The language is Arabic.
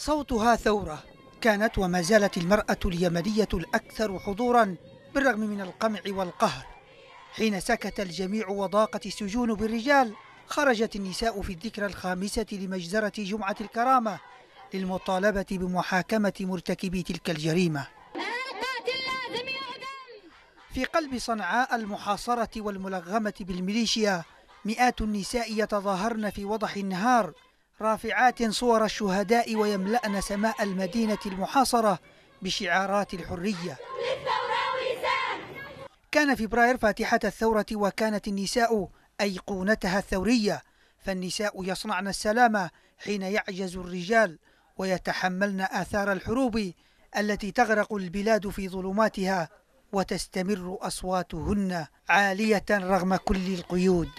صوتها ثورة كانت وما زالت المرأة اليمنية الأكثر حضورا بالرغم من القمع والقهر حين سكت الجميع وضاقت السجون بالرجال خرجت النساء في الذكرى الخامسة لمجزرة جمعة الكرامة للمطالبة بمحاكمة مرتكبي تلك الجريمة في قلب صنعاء المحاصرة والملغمة بالميليشيا مئات النساء يتظاهرن في وضح النهار رافعات صور الشهداء ويملأن سماء المدينة المحاصرة بشعارات الحرية كان فبراير فاتحة الثورة وكانت النساء أيقونتها الثورية فالنساء يصنعن السلام حين يعجز الرجال ويتحملن آثار الحروب التي تغرق البلاد في ظلماتها وتستمر أصواتهن عالية رغم كل القيود